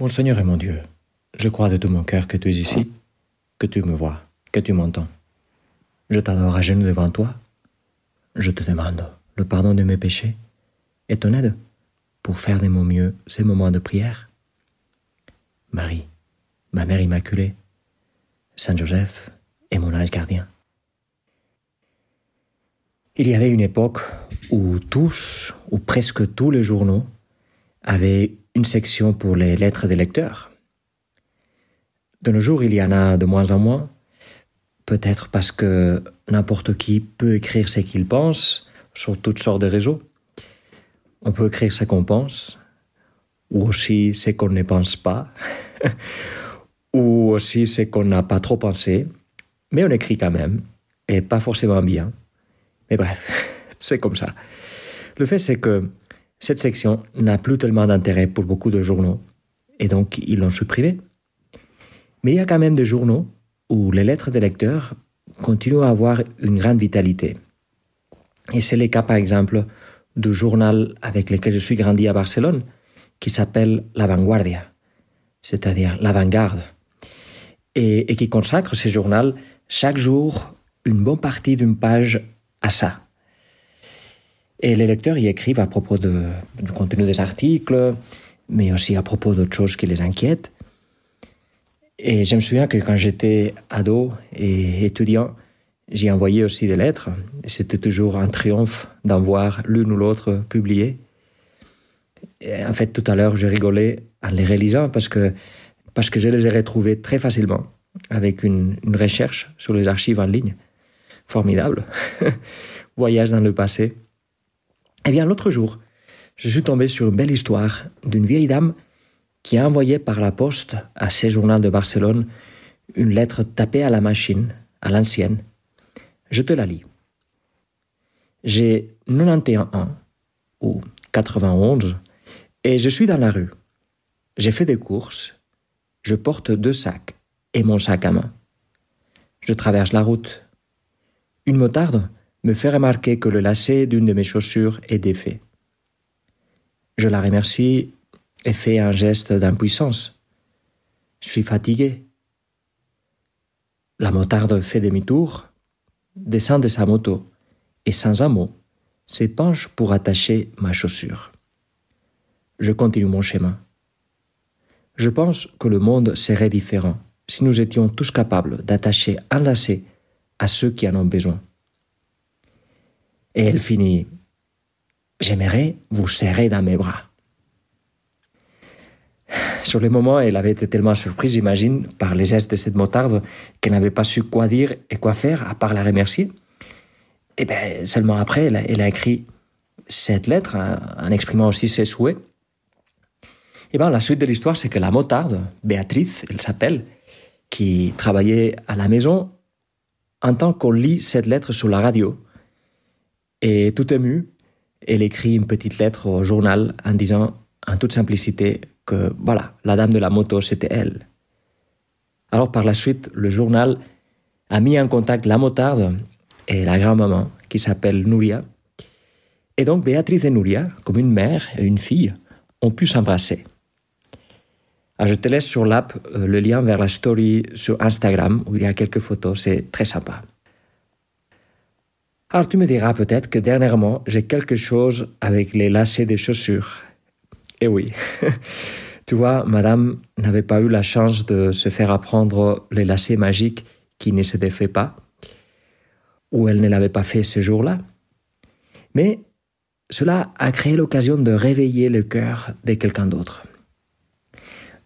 Mon Seigneur et mon Dieu, je crois de tout mon cœur que tu es ici, que tu me vois, que tu m'entends. Je t'adore à genoux devant toi. Je te demande le pardon de mes péchés et ton aide pour faire de mon mieux ces moments de prière. Marie, ma mère immaculée, Saint Joseph et mon ange gardien. Il y avait une époque où tous, ou presque tous les journaux, avaient une section pour les lettres des lecteurs. De nos jours, il y en a de moins en moins, peut-être parce que n'importe qui peut écrire ce qu'il pense sur toutes sortes de réseaux. On peut écrire ce qu'on pense, ou aussi ce qu'on ne pense pas, ou aussi ce qu'on n'a pas trop pensé, mais on écrit quand même, et pas forcément bien. Mais bref, c'est comme ça. Le fait c'est que cette section n'a plus tellement d'intérêt pour beaucoup de journaux, et donc ils l'ont supprimée. Mais il y a quand même des journaux où les lettres des lecteurs continuent à avoir une grande vitalité. Et c'est le cas par exemple du journal avec lequel je suis grandi à Barcelone, qui s'appelle La Vanguardia, c'est-à-dire l'avant-garde, et, et qui consacre ce journal chaque jour une bonne partie d'une page à ça, et les lecteurs y écrivent à propos du contenu des articles, mais aussi à propos d'autres choses qui les inquiètent. Et je me souviens que quand j'étais ado et étudiant, j'y envoyais aussi des lettres. C'était toujours un triomphe d'en voir l'une ou l'autre publiée. en fait, tout à l'heure, je rigolais en les réalisant parce que, parce que je les ai retrouvées très facilement avec une recherche sur les archives en ligne. Formidable. Voyage dans le passé. Eh bien, l'autre jour, je suis tombé sur une belle histoire d'une vieille dame qui a envoyé par la poste à ses journaux de Barcelone une lettre tapée à la machine, à l'ancienne. Je te la lis. J'ai 91 ans, ou 91, et je suis dans la rue. J'ai fait des courses, je porte deux sacs et mon sac à main. Je traverse la route. Une motarde me fait remarquer que le lacet d'une de mes chaussures est défait. Je la remercie et fais un geste d'impuissance. Je suis fatigué. La motarde fait demi-tour, descend de sa moto et sans un mot s'épanche pour attacher ma chaussure. Je continue mon chemin. Je pense que le monde serait différent si nous étions tous capables d'attacher un lacet à ceux qui en ont besoin. Et elle finit J'aimerais vous serrer dans mes bras. Sur le moment, elle avait été tellement surprise, j'imagine, par les gestes de cette motarde qu'elle n'avait pas su quoi dire et quoi faire, à part la remercier. Et eh bien, seulement après, elle a, écrit cette lettre en exprimant aussi ses souhaits. Et eh bien, la suite de l'histoire, c'est que la motarde, Béatrice, elle s'appelle, qui travaillait à la maison, en tant qu'on lit cette lettre sur la radio et tout émue, elle écrit une petite lettre au journal en disant en toute simplicité que voilà, la dame de la moto, c'était elle. Alors par la suite, le journal a mis en contact la motarde et la grand-maman, qui s'appelle Nouria. Et donc Béatrice et Nouria, comme une mère et une fille, ont pu s'embrasser. Alors, ah, je te laisse sur l'app euh, le lien vers la story sur Instagram où il y a quelques photos, c'est très sympa. Alors tu me diras peut-être que dernièrement, j'ai quelque chose avec les lacets des chaussures. Eh oui. tu vois, madame n'avait pas eu la chance de se faire apprendre les lacets magiques qui ne se défait pas. Ou elle ne l'avait pas fait ce jour-là. Mais cela a créé l'occasion de réveiller le cœur de quelqu'un d'autre.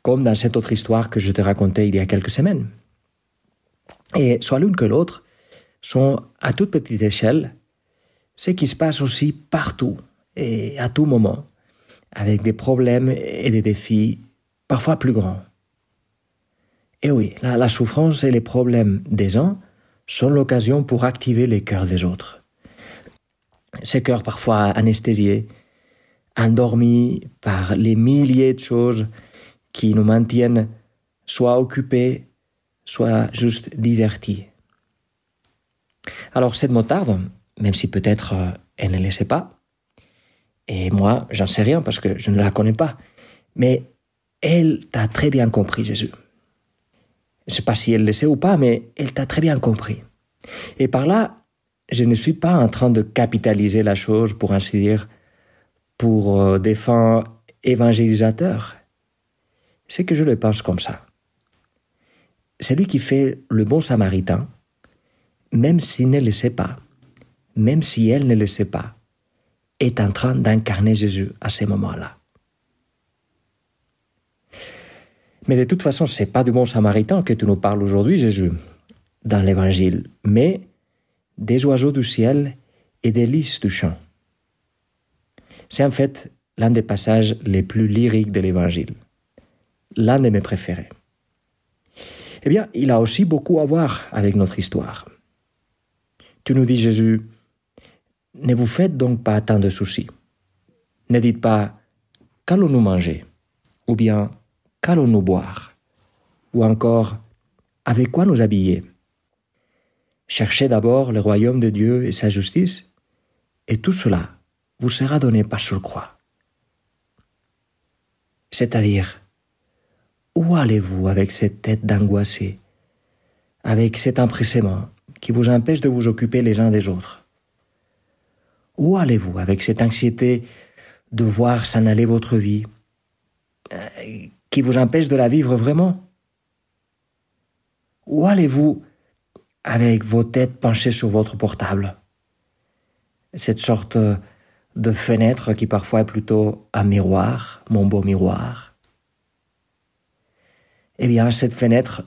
Comme dans cette autre histoire que je te racontais il y a quelques semaines. Et soit l'une que l'autre, sont à toute petite échelle, ce qui se passe aussi partout et à tout moment, avec des problèmes et des défis parfois plus grands. Et oui, la, souffrance et les problèmes des uns sont l'occasion pour activer les cœurs des autres. Ces cœurs parfois anesthésiés, endormis par les milliers de choses qui nous maintiennent soit occupés, soit juste divertis. Alors cette motarde, même si peut-être euh, elle ne le sait pas, et moi j'en sais rien parce que je ne la connais pas, mais elle t'a très bien compris Jésus. Je ne sais pas si elle le sait ou pas, mais elle t'a très bien compris. Et par là, je ne suis pas en train de capitaliser la chose, pour ainsi dire, pour euh, des fins évangélisateurs. C'est que je le pense comme ça. C'est lui qui fait le bon samaritain, même s'il ne le sait pas, même si elle ne le sait pas, est en train d'incarner Jésus à ce moment-là. Mais de toute façon, ce n'est pas du bon samaritain que tu nous parles aujourd'hui, Jésus, dans l'évangile, mais des oiseaux du ciel et des lys du champ. C'est en fait l'un des passages les plus lyriques de l'évangile, l'un de mes préférés. Eh bien, il a aussi beaucoup à voir avec notre histoire. Tu nous dis, Jésus, ne vous faites donc pas tant de soucis. Ne dites pas, qu'allons-nous manger Ou bien, qu'allons-nous boire Ou encore, avec quoi nous habiller Cherchez d'abord le royaume de Dieu et sa justice, et tout cela vous sera donné par surcroît. C'est-à-dire, où allez-vous avec cette tête d'angoissé, avec cet empressement, qui vous empêche de vous occuper les uns des autres Où allez-vous avec cette anxiété de voir s'en aller votre vie euh, qui vous empêche de la vivre vraiment Où allez-vous avec vos têtes penchées sur votre portable Cette sorte euh, de fenêtre qui parfois est plutôt un miroir, mon beau miroir. Eh bien, cette fenêtre,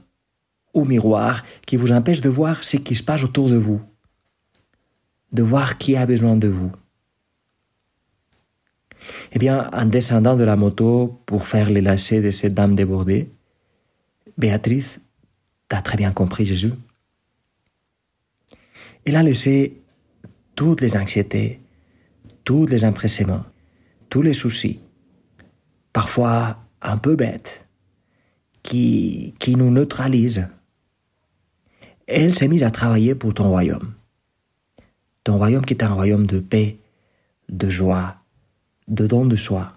au miroir qui vous empêche de voir ce qui se passe autour de vous, de voir qui a besoin de vous. Eh bien, en descendant de la moto pour faire les lacets de cette dame débordée, Béatrice, t'as très bien compris Jésus. Elle a laissé toutes les anxiétés, tous les empressements, tous les soucis, parfois un peu bêtes, qui, qui nous neutralisent elle s'est mise à travailler pour ton royaume. Ton royaume qui est un royaume de paix, de joie, de don de soi.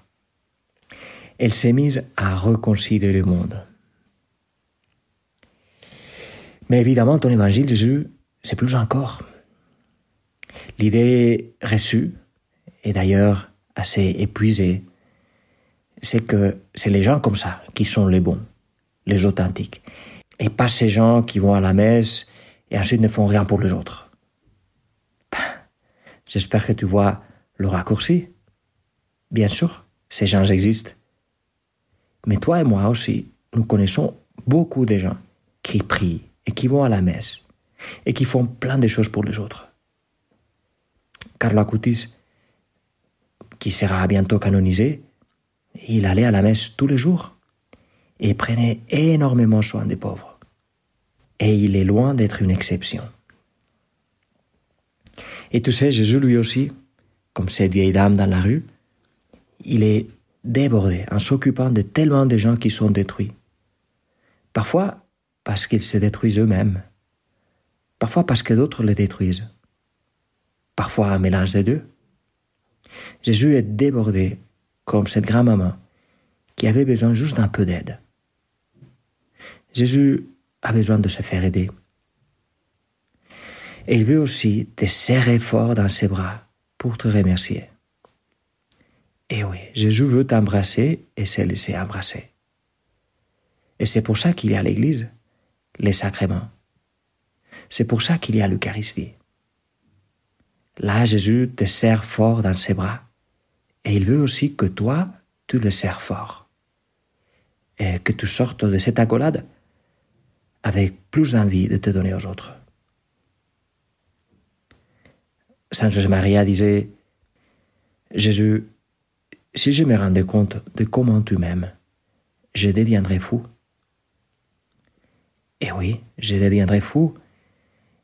Elle s'est mise à reconcilier le monde. Mais évidemment, ton évangile, Jésus, c'est plus encore. L'idée reçue, et d'ailleurs assez épuisée, c'est que c'est les gens comme ça qui sont les bons, les authentiques et pas ces gens qui vont à la messe et ensuite ne font rien pour les autres. Ben, j'espère que tu vois le raccourci. Bien sûr, ces gens existent. Mais toi et moi aussi, nous connaissons beaucoup de gens qui prient et qui vont à la messe et qui font plein de choses pour les autres. Carlo Acutis, qui sera bientôt canonisé, il allait à la messe tous les jours et prenait énormément soin des pauvres. Et il est loin d'être une exception. Et tu sais, Jésus lui aussi, comme cette vieille dame dans la rue, il est débordé en s'occupant de tellement de gens qui sont détruits. Parfois parce qu'ils se détruisent eux-mêmes. Parfois parce que d'autres les détruisent. Parfois un mélange des deux. Jésus est débordé comme cette grand-maman qui avait besoin juste d'un peu d'aide. Jésus a besoin de se faire aider. Et il veut aussi te serrer fort dans ses bras pour te remercier. Et oui, Jésus veut t'embrasser et se laisser embrasser. Et c'est pour ça qu'il y a l'Église, les sacrements. C'est pour ça qu'il y a l'Eucharistie. Là, Jésus te serre fort dans ses bras. Et il veut aussi que toi, tu le serres fort. Et que tu sortes de cette accolade avec plus envie de te donner aux autres. Saint joseph Maria disait Jésus, si je me rendais compte de comment tu m'aimes, je deviendrais fou. Et eh oui, je deviendrais fou,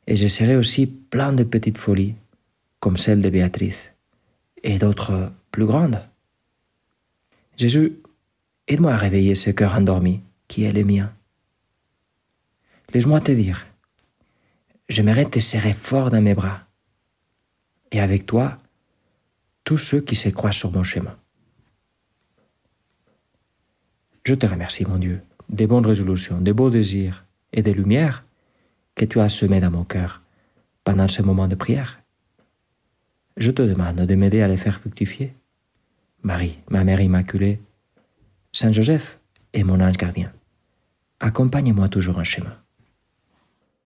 et je serais aussi plein de petites folies, comme celle de Béatrice, et d'autres plus grandes. Jésus, aide-moi à réveiller ce cœur endormi qui est le mien. Laisse-moi te dire, j'aimerais te serrer fort dans mes bras, et avec toi, tous ceux qui se sur mon chemin. Je te remercie, mon Dieu, des bonnes résolutions, des beaux désirs et des lumières que tu as semées dans mon cœur pendant ce moment de prière. Je te demande de m'aider à les faire fructifier. Marie, ma mère immaculée, Saint Joseph et mon ange gardien, accompagne-moi toujours en chemin.